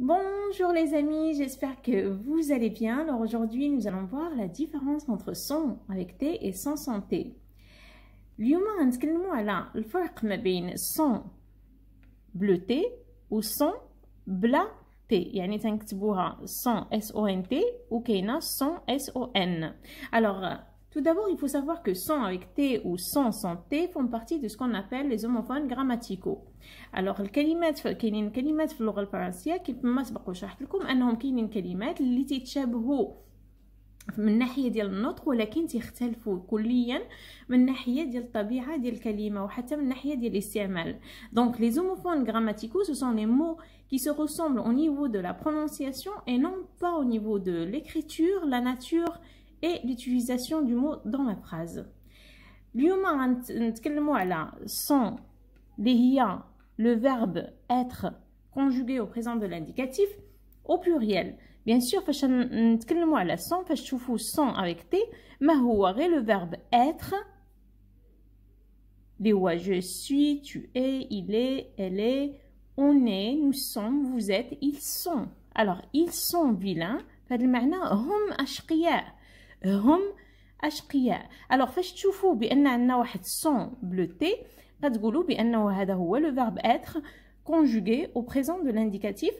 Bonjour les amis, j'espère que vous allez bien. Alors aujourd'hui, nous allons voir la différence entre son avec T et sans son T. اليوم غنتكلموا على الفرق me بين son bleuté ou son bla T يعني تنكتبوها son S O N T ou son S O N. Alors tout d'abord, il faut savoir que sans avec t ou sans sans t font partie de ce qu'on appelle les homophones grammaticaux. Alors les كلمات, kaynin كلمات في اللغة الفرنسية, comme m'a pas beaucoup je vous dire qu'on sont des mots qui sont ressemblent du point de vue mais qui diffèrent complètement du point de vue de la nature du mot et même du point de de l'utilisation. Donc les homophones grammaticaux ce sont les mots qui se ressemblent au niveau de la prononciation et non pas au niveau de l'écriture, la nature et l'utilisation du mot dans la phrase. quel نتكلموا là sont les هي le verbe être conjugué au présent de l'indicatif au pluriel. Bien sûr, quel mot على sont فاش تشوفوا sont avec t mais le verbe être les je suis, tu es, il est, elle est, on est, nous sommes, vous êtes, ils sont. Alors, ils sont vilains le المعنى à أشقياء هم اشقياء الوغ فاش تشوفوا بان عندنا واحد سون بلو تي غتقولوا بانه هذا هو لو فيرب اتر كونجوغي او بريزون دو لانديكاتيف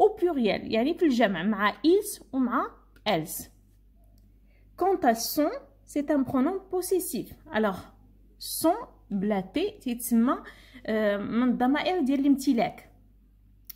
او بلوريال يعني في الجمع مع ils ومع elles quant à son سي ان pronom possessif الوغ son بلا تي تيتسمى من الضمائر ديال الامتلاك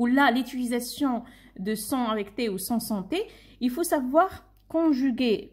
ou là l'utilisation de sang avec T » ou sans santé, il faut savoir conjuguer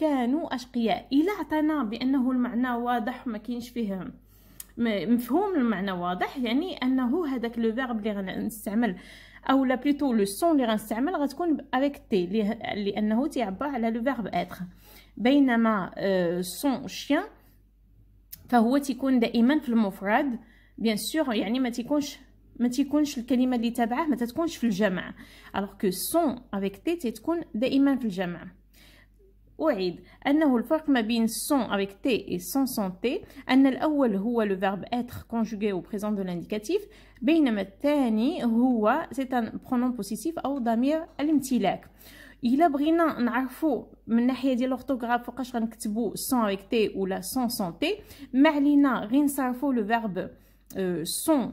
كانوا أشقياء إلا عطانا بأنه المعنى واضح وما كاينش فيه مفهوم المعنى واضح يعني أنه هذاك لو فيرب اللي غنستعمل او لا بليتو لو سون اللي غنستعمل غتكون افيك تي لانه تيعبر على لو فيرب اتر بينما سون آه، شيان فهو تيكون دائما في المفرد بيان سور يعني ما تيكونش ما تيكونش الكلمه اللي تابعه ما تتكونش في الجمع الوغ كو سون افيك تي تتكون دائما في الجمع أعيد أنه الفرق ما بين سون avec T et sans sans T أن الأول هو le verbe être conjugué au présent de l'indicatif بينما الثاني هو c'est un pronom possessif أو ضمير الامتلاك الا بغينا نعرفو من الناحيه ديال الاورثوغراف فوقاش غنكتبو سون avec تي ولا سون سون تي ما علينا غير نصرفوا لو فيرب سون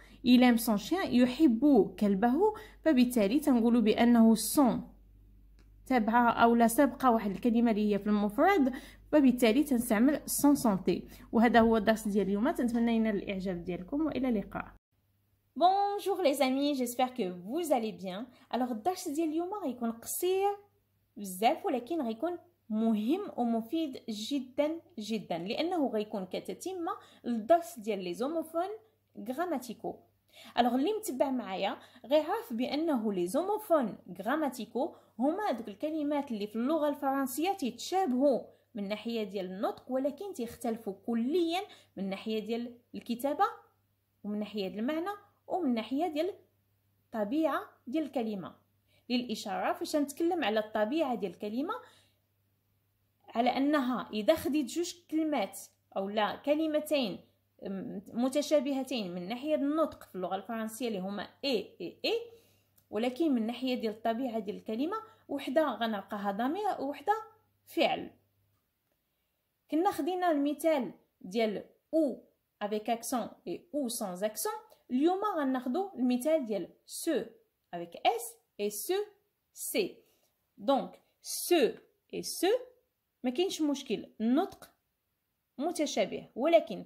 il aime son chien يحب كلبه فبالتالي تنقول بأنه سون تابعة أو لا سابقة واحد الكلمة اللي هي في المفرد وبالتالي تنستعمل سون سونتي وهذا هو الدرس ديال اليوم تنتمنى ينال الإعجاب ديالكم وإلى اللقاء Bonjour les amis, j'espère que vous allez bien. Alors الدرس ديال اليوم غيكون قصير بزاف ولكن غيكون مهم ومفيد جدا جدا لأنه غيكون كتتمة للدرس ديال لي زوموفون غراماتيكو الوغ اللي متبع معايا غيعرف بانه لي زوموفون غراماتيكو هما دوك الكلمات اللي في اللغه الفرنسيه تيتشابهوا من ناحيه ديال النطق ولكن تيختلفوا كليا من ناحيه ديال الكتابه ومن ناحيه ديال المعنى ومن ناحيه ديال الطبيعه ديال الكلمه للاشاره فاش نتكلم على الطبيعه ديال الكلمه على انها اذا خديت جوج كلمات او لا كلمتين متشابهتين من ناحيه النطق في اللغه الفرنسيه اللي هما اي اي اي ولكن من ناحيه ديال الطبيعه ديال الكلمه وحده غنلقاها ضمير وحده فعل كنا خدينا المثال ديال او افيك اكسون اي او sans اكسون اليوم غناخدو المثال ديال سو افيك اس اي سو سي دونك سو اي سو ما كاينش مشكل النطق متشابه ولكن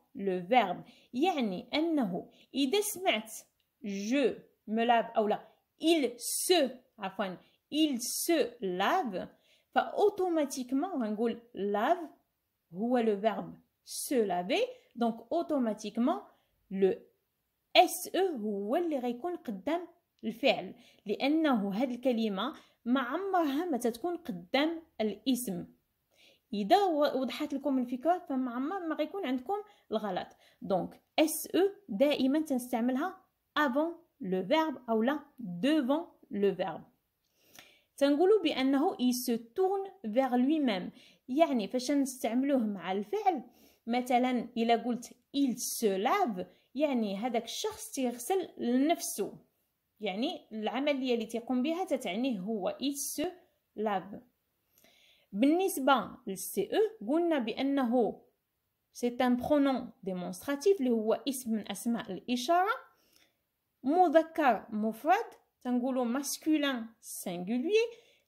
لو فيرب يعني أنه إذا سمعت جو ملاب أو لا il se عفوا il se lave فأوتوماتيكمون غنقول lave هو لو فيرب se laver دونك أوتوماتيكمون لو اس او هو اللي غيكون قدام الفعل لأنه هاد الكلمة ما عمرها ما تتكون قدام الاسم اذا وضحت لكم الفكره فما عمر ما غيكون عندكم الغلط دونك اس او دائما تنستعملها افون لو فيرب اولا دوفون لو فيرب تنقولوا بانه اي سو تورن فيغ لوي ميم يعني فاش نستعملوه مع الفعل مثلا الا قلت il se lave يعني هذاك الشخص تيغسل لنفسه يعني العمليه اللي تيقوم بها تتعنيه هو il se lave bnisba le ce, c'est un pronom démonstratif le waism un nom d'expression. masculin singulier.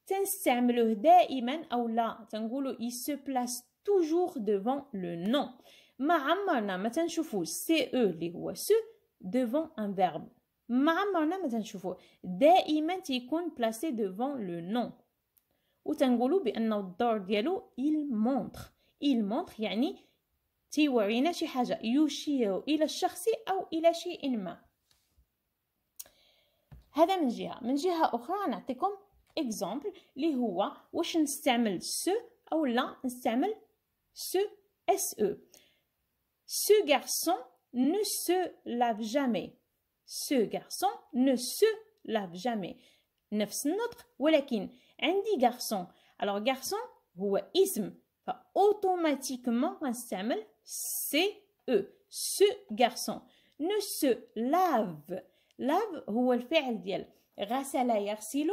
c'est un masculin singulier. Je me souviens que c'est un masculin singulier. devant le nom. E, un verbe. c'est un le singulier. وتنقولوا بانه الدور ديالو il montre il montre يعني تيورينا شي حاجه يشير الى الشخص او الى شيء ما هذا من جهه من جهه اخرى نعطيكم اكزامبل اللي هو واش نستعمل سو او لا نستعمل سو اس او سو garçon ne se lave jamais ce garçon ne se lave jamais نفس النطق ولكن عندي garçon. Alors garçon, هو اسم. Automatiquement, on s'appelle c'est e. Ce garçon ne se lave. Lave, هو الفعل ديال. غسل يغسل.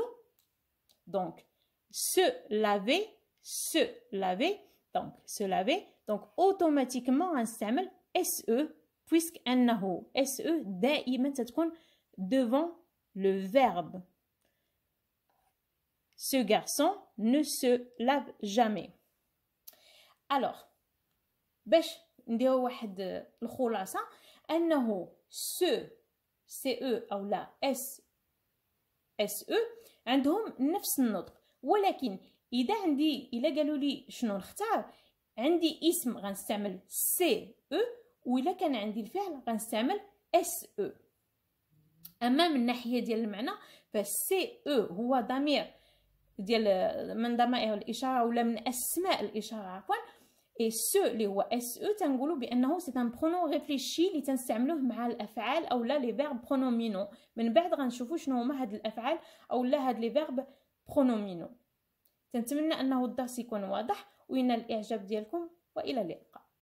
Donc se laver, se laver. Donc se laver. Donc automatiquement, on s'appelle se puisque انه se cette تكون devant le verbe. Ce garçon ne se lave jamais. Alors, باش نديرو واحد الخلاصة أنه ce CE ou la S E, عندهم نفس النطق ولكن اذا عندي الا قالوا لي شنو نختار عندي اسم غنستعمل CE وإلا كان عندي الفعل غنستعمل SE أما من الناحيه ديال المعنى هو ضمير ديال من ضمائر الاشاره ولا من اسماء الاشاره عفوا اي سو اللي هو اس او تنقولوا بانه سي ان برونون ريفليشي اللي تنستعملوه مع الافعال اولا لي فيرب برونومينو من بعد غنشوفوا شنو هما هاد الافعال اولا هاد لي فيرب برونومينو تنتمنى انه الدرس يكون واضح وينال الاعجاب ديالكم والى اللقاء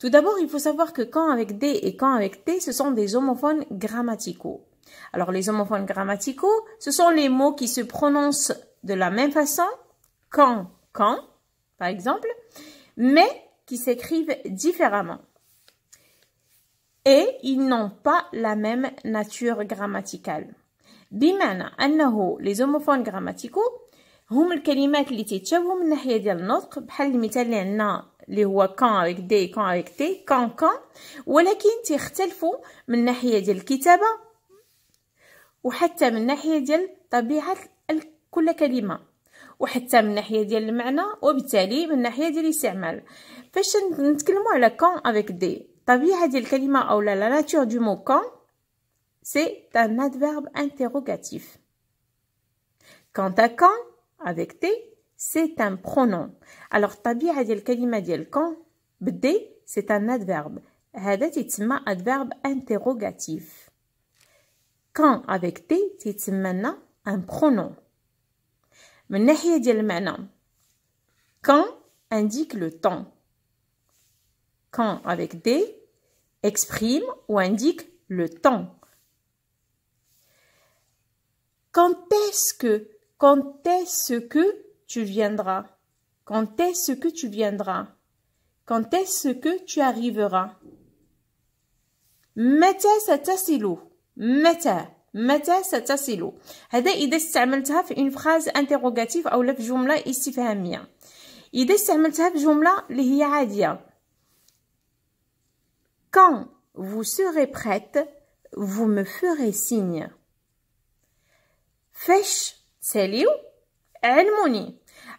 Tout d'abord, il faut savoir que quand avec D et quand avec T, ce sont des homophones grammaticaux. Alors, les homophones grammaticaux, ce sont les mots qui se prononcent de la même façon, quand, quand, par exemple, mais qui s'écrivent différemment. Et ils n'ont pas la même nature grammaticale. Bimana anaho, les homophones grammaticaux اللي من ديال النطق بحال المثال اللي عندنا اللي هو كان افيك دي كان افيك تي كان كان ولكن تختلفوا من ناحيه ديال الكتابه وحتى من ناحيه ديال طبيعه كل كلمه وحتى من ناحيه ديال المعنى وبالتالي من ناحيه ديال الاستعمال فاش نتكلموا على كان افيك دي طبيعه ديال الكلمه او لا ناتور دو مو كان سي ان ادفيرب interrogatif كان تا كان avec تي c'est un pronom alors tabia ديال kalima ديال quand ».« بدي c'est un adverbe c'est un adverbe interrogatif Quand » avec t, c'est maintenant un pronom من ديال المعنى Quand » indique le temps quand avec D exprime ou indique le temps. Quand est-ce que, quand est-ce que tu viendras. Quand est-ce que tu viendras? Quand est-ce que tu arriveras? Mettez satasilu silo. Mettez, mettez cette silo. il une phrase interrogative ou la jumla ici famien. Il est seulement tapé jumla l'hiyaadi. Quand vous serez prête, vous me ferez signe. Fesh silo almoni.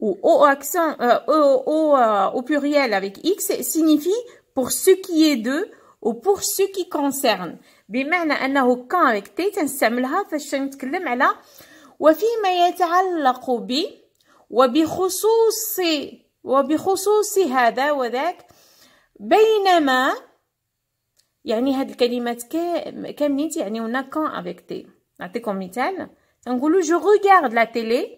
ou au, accent, euh, au, au, euh, au, pluriel avec X signifie pour ce qui est de ou pour ce qui concerne. بمعنى أنه كان avec تي تنستعملها فاش نتكلم على وفيما يتعلق ب وبخصوص وبخصوص هذا وذاك بينما يعني هاد الكلمات كاملين تيعنيونا كان avec تي نعطيكم مثال نقولوا جو regarde لا تيلي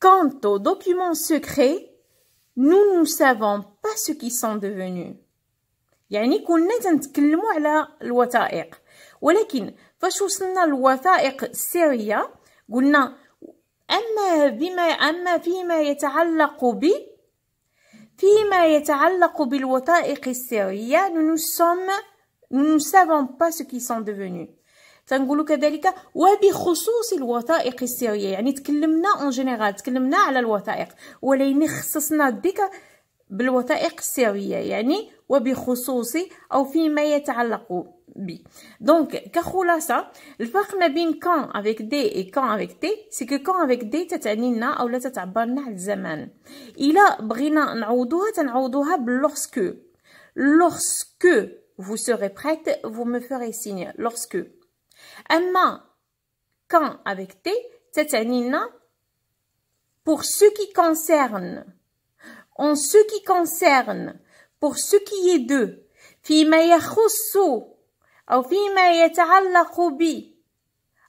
Quant aux documents secrets, nous ne savons pas ce qu'ils sont devenus. Yani qu'on étend qu'il moala l'outrage. Mais parce que ce sont les outrages sérieux, qu'on Ama bima ama bima yégalakou b. Bima yégalakou b'il outrage sérieux, nous ne sommes, nous ne savons pas ce qu'ils sont devenus. تنقولوا كذلك وبخصوص الوثائق السريه يعني تكلمنا اون جينيرال تكلمنا على الوثائق ولكن خصصنا ديك بالوثائق السريه يعني وبخصوص او فيما يتعلق بي دونك كخلاصه الفرق ما بين كان افيك دي اي كان افيك تي سي كو كان افيك دي تتعني لنا او لا تتعبر لنا على الزمان الا بغينا نعوضوها تنعوضوها بلوغسكو لوغسكو vous serez prête vous me ferez signe lorsque أما كان avec تي تتعني لنا pour ce qui concerne en ce qui concerne pour ce qui est de فيما يخص أو فيما يتعلق بي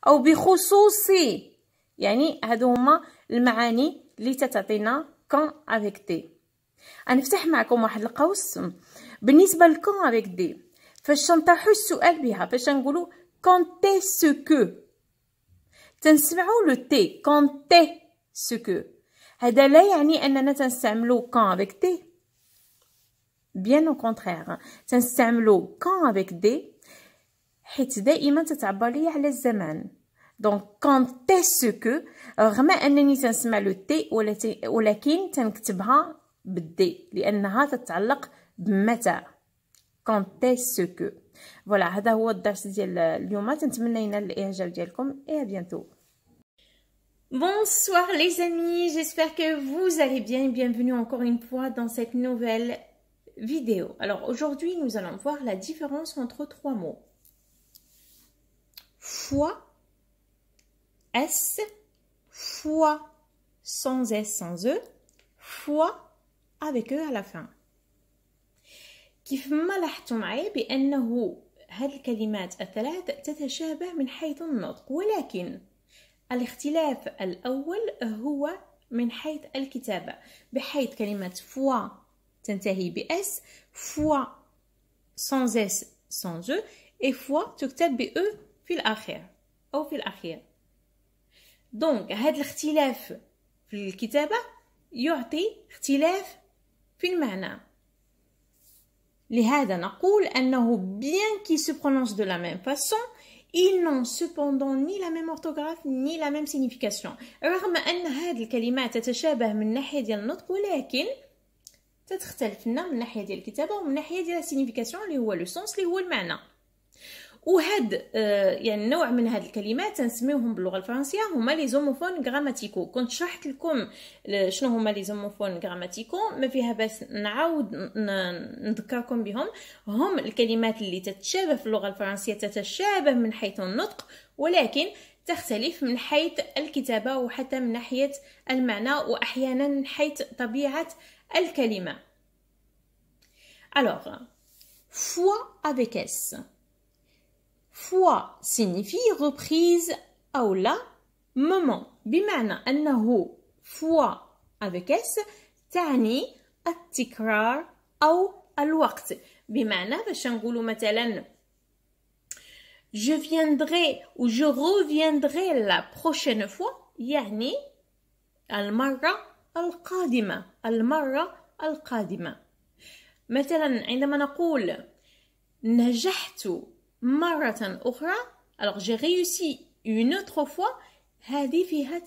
أو بخصوصي يعني هادو هما المعاني اللي تتعطينا كان افيك تي غنفتح معكم واحد القوس بالنسبه لكان افيك دي فاش نطرحوا السؤال بها فاش نقولوا comptez ce que تنسمعوا لو تي comptez سكو هذا لا يعني اننا تنستعملو كان افيك تي بيان او كونترير تنستعملو كان افيك دي حيت دائما تتعبر ليا على الزمان دونك كونتي سكو رغم انني تنسمع لو تي ولكن تنكتبها بالدي لانها تتعلق بمتى كونتي سكو Voilà هذا هو الدرس ديال ينال ديالكم Bonsoir les amis, j'espère que vous allez bien et bienvenue encore une fois dans cette nouvelle vidéo. Alors aujourd'hui nous allons voir la différence entre trois mots. Fois, S, fois sans S sans E, fois avec E à la fin. كيف ما لاحظتوا معي بانه هذه الكلمات الثلاث تتشابه من حيث النطق ولكن الاختلاف الاول هو من حيث الكتابه بحيث كلمه فوا تنتهي باس فوا sans اس sans او اي فوا تكتب ب في الاخير او في الاخير دونك هذا الاختلاف في الكتابه يعطي اختلاف في المعنى لهذا نقول أنه bien qu'ils se prononcent de la même façon ils n'ont cependant ni la même orthographe ni la même signification رغم أن هذه الكلمات تتشابه من ناحية ديال النطق ولكن تتختلف من ناحية ديال الكتابة ومن ناحية ديال السينيفيكاسيون اللي هو لو سونس اللي هو المعنى وهاد آه، يعني نوع من هاد الكلمات تنسميوهم باللغه الفرنسيه هما لي زوموفون غراماتيكو كنت شرحت لكم شنو هما لي زوموفون غراماتيكو ما فيها بس نعاود نذكركم بهم هم الكلمات اللي تتشابه في اللغه الفرنسيه تتشابه من حيث النطق ولكن تختلف من حيث الكتابه وحتى من ناحيه المعنى واحيانا من حيث طبيعه الكلمه alors فوا avec s Foi signifie reprise. la moment. Bimana, annahu, foi avec S, tani, attikrar, ou alwakt. Bimana, ou matelan. Je viendrai ou je reviendrai la prochaine fois, yani, al mara al kadima Al-marra al-qadima. Matelen, koul, نقول, najahtu, marathon ukhra. Alors j'ai réussi une autre fois. هذه فيها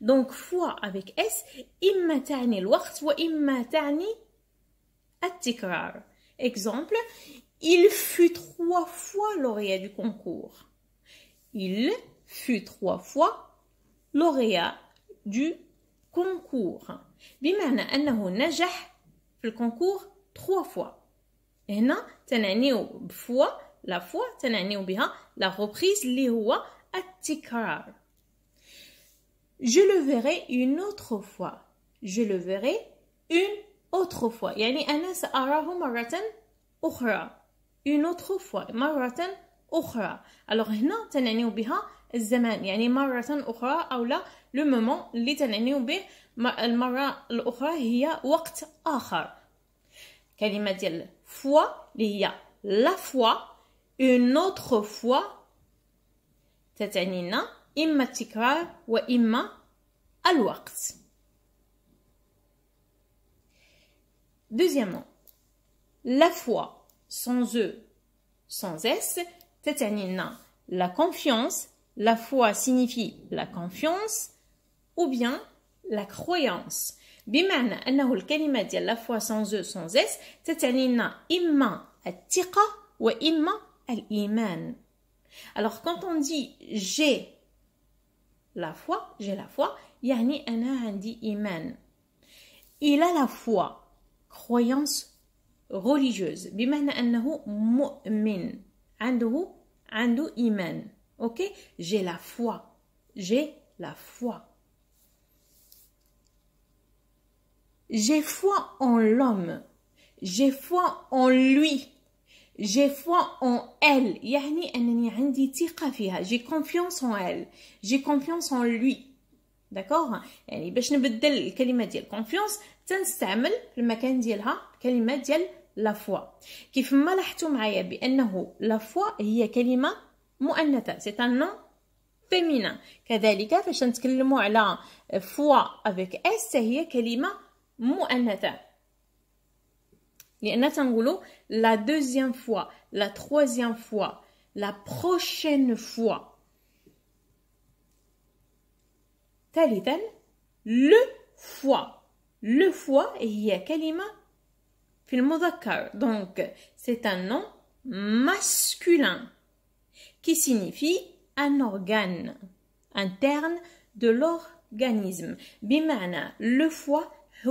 donc fois avec s إما تعني الوقت وإما le التكرار exemple il fut trois fois lauréat du concours il fut trois fois lauréat du concours بمعنى أنه نجح le concours trois fois هنا بفوا la fois تنعنيو بها la reprise اللي هو je le verrai une autre fois je le verrai une autre fois يعني dire سأراه مرة أخرى une autre fois autre fois. alors هنا تنعنيو بها الزمان يعني مرة le أو لا لو مومون اللي تنعنيو به المرة الأخرى هي وقت آخر كلمة ديال فوا اللي la fois une autre fois تتعنينا إما التكرار وإما الوقت Deuxièmement, la foi sans E, sans S, تتعنينا la confiance, la foi signifie la confiance ou bien la croyance. بمعنى أنه الكلمة ديال la foi sans E sans S تتعنينا tika الثقة imma alors quand on dit j'ai la foi, j'ai la foi, yani ana andi iman. Il a la foi, croyance religieuse. مؤمن. عنده عنده iman. OK J'ai la foi. J'ai la foi. J'ai foi en l'homme. J'ai foi en lui. جي فوا اون ال يعني انني عندي ثقه فيها جي كونفيونس اون ال جي كونفيونس اون لوي داكوغ يعني باش نبدل الكلمه ديال كونفيونس تنستعمل في المكان ديالها الكلمه ديال لا فوا كيف ما لاحظتوا معايا بانه لا فوا هي كلمه مؤنثه سي ان نون فيمينا كذلك فاش نتكلموا على فوا افيك اس هي كلمه مؤنثه la deuxième fois, la troisième fois, la prochaine fois. le foie. Le fois est kalima donc, c'est un nom masculin qui signifie un organe interne de l'organisme. Bimana, le foie, le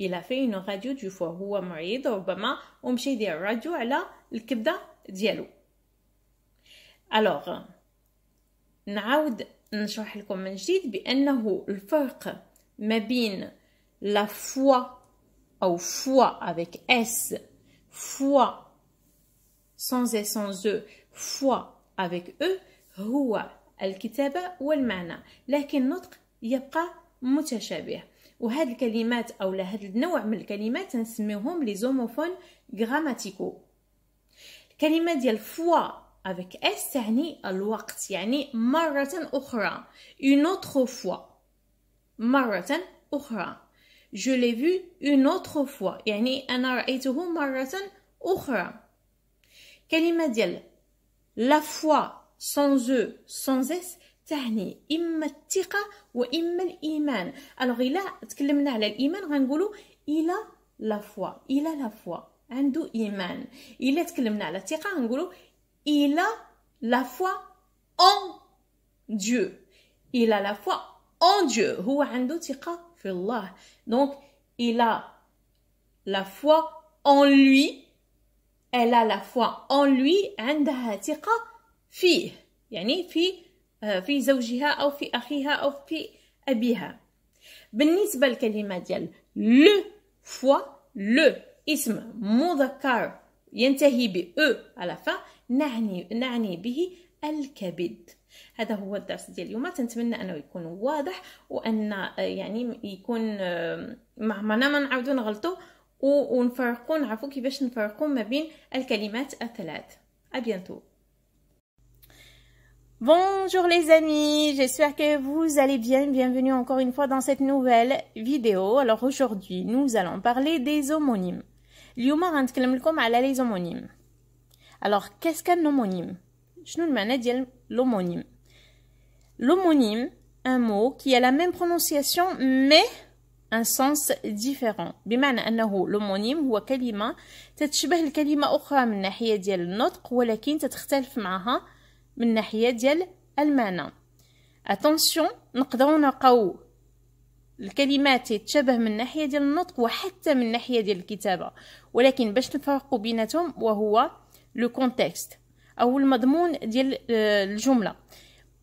الا في غادي راديو دو فوا هو معيد ربما ومشى يدير راديو على الكبده ديالو الوغ نعاود نشرح لكم من جديد بانه الفرق ما بين لا فوا او فوا افيك اس فوا سون اي سون زو فوا افيك او هو الكتابه والمعنى لكن النطق يبقى متشابه وهاد الكلمات او هاد النوع من الكلمات نسميهم لي زوموفون غراماتيكو الكلمه ديال فوا افيك اس تعني الوقت يعني مره اخرى اون اوتر فوا مره اخرى je l'ai vu une autre fois يعني انا رايته مره اخرى كلمه ديال la fois sans e sans s تعني اما الثقه واما الايمان الوغ الا تكلمنا على الايمان غنقولوا الى لا فوا الى لا فوا عنده ايمان الا تكلمنا على الثقه غنقولوا الى لا فوا اون ديو الى لا فوا اون ديو هو عنده ثقه في الله دونك الى لا فوا اون لوي elle a la foi en lui عندها ثقه فيه يعني في آه، في زوجها او في اخيها او في ابيها بالنسبه للكلمه ديال لو فوا لو اسم مذكر ينتهي ب او e على فا نعني نعني به الكبد هذا هو الدرس ديال اليوم تنتمنى انه يكون واضح وان آه، يعني يكون مهما آه، ما نعم، نعاودو نغلطو ونفرقوا نعرفو كيفاش نفرقو ما بين الكلمات الثلاث ابيانتو Bonjour les amis, j'espère que vous allez bien. Bienvenue encore une fois dans cette nouvelle vidéo. Alors aujourd'hui, nous allons parler des homonymes. اليوم على hein, les homonymes. Alors qu'est-ce qu'un homonyme شنو المعنى ديال l'homonyme L'homonyme, un mot qui a la même prononciation mais un sens différent بمعنى انه لومونيم هو كلمه تتشبه kalima min من الناحيه ديال النطق ولكن تتختلف معها من ناحيه ديال المعنى اتونسيون نقدروا نلقاو الكلمات يتشابه من ناحيه ديال النطق وحتى من ناحيه ديال الكتابه ولكن باش نفرقوا بيناتهم وهو لو كونتكست او المضمون ديال آه، الجمله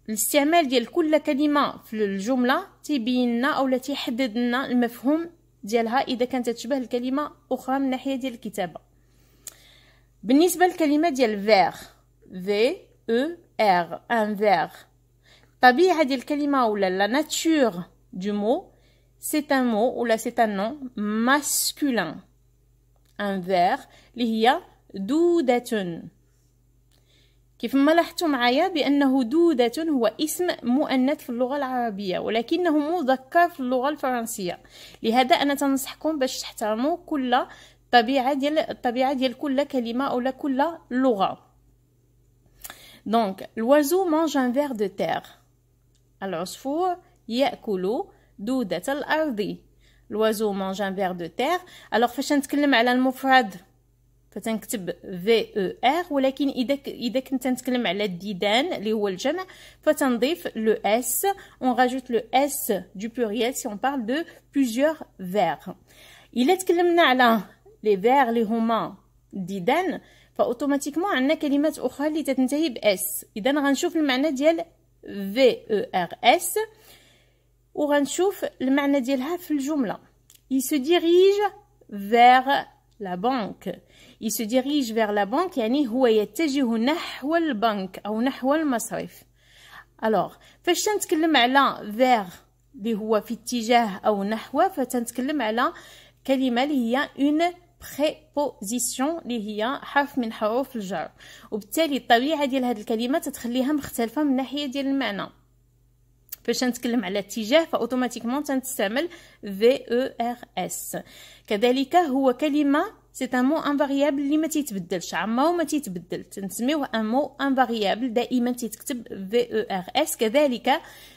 الاستعمال ديال كل كلمه في الجمله تبين لنا اولا تيحدد لنا المفهوم ديالها اذا كانت تشبه الكلمه اخرى من ناحيه ديال الكتابه بالنسبه للكلمه ديال فيغ في او R, un verre طبيعة ديال الكلمة ou la nature du mot c'est un mot ولا c'est un nom masculin un verre اللي هي دودة كيف ما لاحظتوا معايا بانه دودة هو اسم مؤنث في اللغة العربية ولكنه مذكر في اللغة الفرنسية لهذا انا تنصحكم باش تحترموا كل طبيعة ديال الطبيعة ديال كل كلمة ولا كل لغة Donc, l'oiseau mange un ver de terre. Alors, « usfour Yakulu, Doudat al-Ardi. L'oiseau mange un ver de terre. Alors, fachant t'klem ala l'mufrad. Fachant t'ktib V-E-R. Ou lakin, idak t'klem ala didan, li ou al-jama. Fachant le S. On rajoute le S du pluriel si on parle de plusieurs vers. Il est à ala les vers, les romans, d'idane », فاوتوماتيكمون عندنا كلمات اخرى اللي تنتهي باس اذا غنشوف المعنى ديال في او e ار اس وغنشوف المعنى ديالها في الجمله il se dirige vers la banque il se dirige vers la banque يعني هو يتجه نحو البنك او نحو المصرف الوغ فاش تنتكلم على vers اللي هو في اتجاه او نحو فتنتكلم على كلمه اللي هي une بريبوزيسيون اللي هي حرف من حروف الجر وبالتالي الطبيعه ديال هذه الكلمه تتخليها مختلفه من ناحيه ديال المعنى فاش نتكلم على اتجاه فاوتوماتيكمون تنستعمل في او ار اس كذلك هو كلمه سي مو انفاريابل اللي ما تيتبدلش عمرو ما تيتبدل تنسميوه ان مو انفاريابل دائما تيتكتب في او ار اس كذلك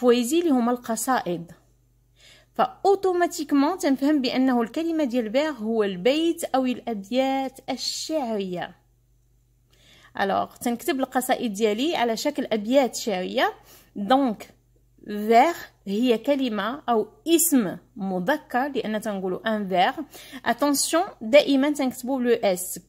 بويزي اللي هما القصائد فاوتوماتيكمون تنفهم بانه الكلمه ديال فيغ هو البيت او الابيات الشعريه الوغ تنكتب القصائد ديالي على شكل ابيات شعريه دونك فيغ هي كلمة أو اسم مذكر لأن تنقولو أن فيغ اتونسيون دائما تنكتبو لو اس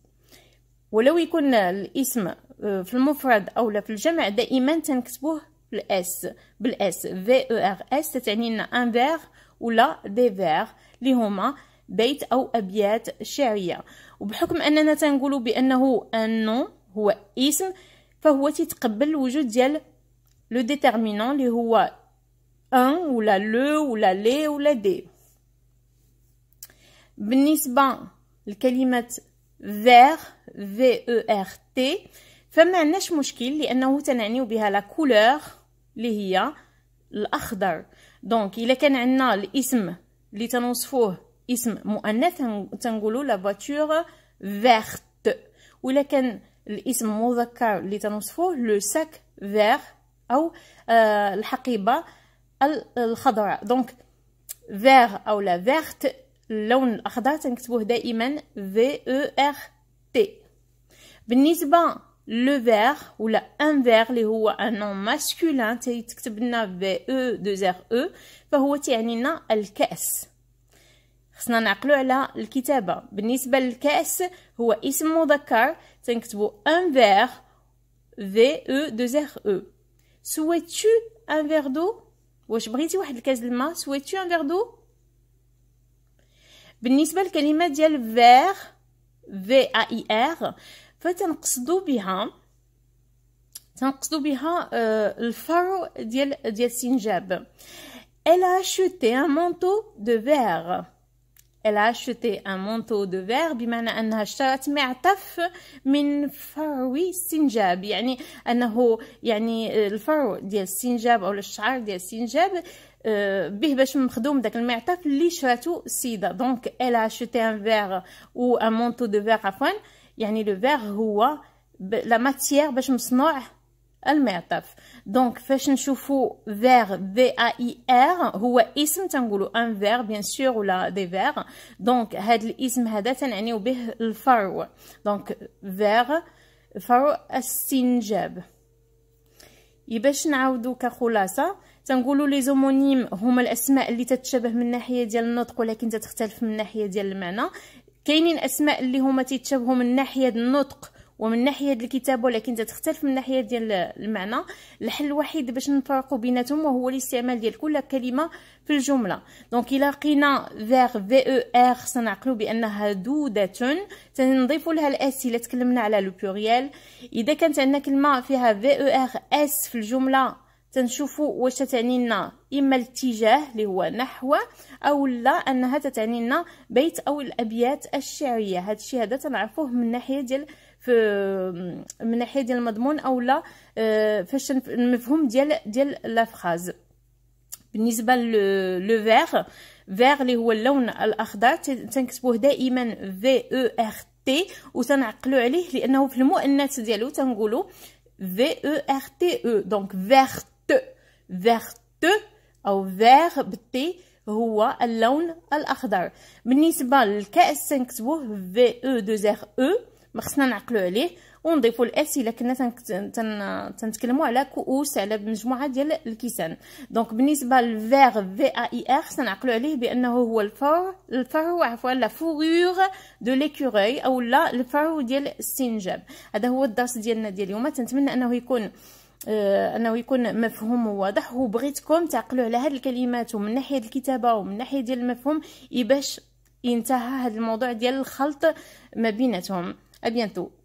ولو يكون الاسم في المفرد أو في الجمع دائما تنكتبوه بالاس بالاس في او ار اس تتعني لنا ان فير ولا دي فير اللي هما بيت او ابيات شعريه وبحكم اننا تنقولوا بانه انو هو اسم فهو تيتقبل الوجود ديال لو ديتيرمينون اللي هو ان ولا لو ولا لي ولا دي بالنسبه لكلمه فير في او ار تي فما عندناش مشكل لانه تنعني بها لا كولور اللي هي الاخضر دونك الا كان عندنا الاسم اللي تنوصفوه اسم مؤنث تنقولوا لا فواتور فيرت ولا كان الاسم مذكر اللي تنوصفوه لو ساك فيغ او آه الحقيبه الخضراء دونك فيغ او لا فيرت اللون الاخضر تنكتبوه دائما في او ار تي بالنسبه Le verre ou un verre qui est un nom masculin, c'est e, le verre qui est deux verre e e le verre qui est le verre qui est le verre el le verre le verre qui le verre qui un tu un verre d'eau verre verre d'eau ?» Je verre verre d'eau. فتنقصدوا بها تنقصدوا بها آه، الفرو ديال ديال السنجاب Elle a acheté un manteau de verre. Elle a acheté un manteau de verre بمعنى أنها اشترت معطف من فرو السنجاب يعني أنه يعني الفرو ديال السنجاب أو الشعر ديال السنجاب آه، به باش مخدوم داك المعطف اللي شراتو السيده دونك elle a acheté un verre ou un manteau de verre عفوا يعني لو فيغ هو لا ماتيير باش مصنوع المعطف دونك فاش نشوفو فيغ في ا اي ار هو اسم تنقولو ان فيغ بيان سور ولا دي فيغ دونك هاد الاسم هذا تنعنيو به الفرو دونك فيغ فرو استنجاب باش نعاودو كخلاصه تنقولو لي زومونيم هما الاسماء اللي تتشابه من ناحية ديال النطق ولكن تتختلف من ناحية ديال المعنى كاينين اسماء اللي هما تيتشابهوا من ناحيه النطق ومن ناحيه الكتابه ولكن تختلف من ناحيه ديال المعنى الحل الوحيد باش نفرقوا بيناتهم وهو الاستعمال ديال كل كلمه في الجمله دونك الا لقينا فيغ في او ار سنعقلوا بانها دوده تنضيف لها الاس الا تكلمنا على لو اذا كانت عندنا كلمه فيها في او ار اس في الجمله تنشوفوا واش تتعني لنا اما الاتجاه اللي هو نحو او لا انها تتعني لنا بيت او الابيات الشعريه هذا الشيء هذا تنعرفوه من ناحيه ديال في من ناحيه ديال المضمون او لا آه، فاش المفهوم ديال ديال لا فراز بالنسبه لو فيغ فيغ اللي هو اللون الاخضر تنكتبوه دائما في او ار تي وتنعقلوا عليه لانه في المؤنث ديالو تنقولوا في او ار تي او دونك فيرت فيرت أو فير بالتي هو اللون الأخضر بالنسبة للكأس نكتبوه في او دو زير او ما خصنا نعقلو عليه ونضيفوا الاس الا كنا تنتكلموا على كؤوس على مجموعه ديال الكيسان دونك بالنسبه للفير في اي ار نعقلو عليه بانه هو الفور الفرو عفوا لا فورور دو ليكوري او لا الفرو ديال السنجاب هذا هو الدرس ديالنا ديال اليوم تنتمنى انه يكون آه، انه يكون مفهوم وواضح وبغيتكم تعقلوا على هاد الكلمات ومن ناحيه الكتابه ومن ناحيه ديال المفهوم باش ينتهى هاد الموضوع ديال الخلط ما بيناتهم ابيانتو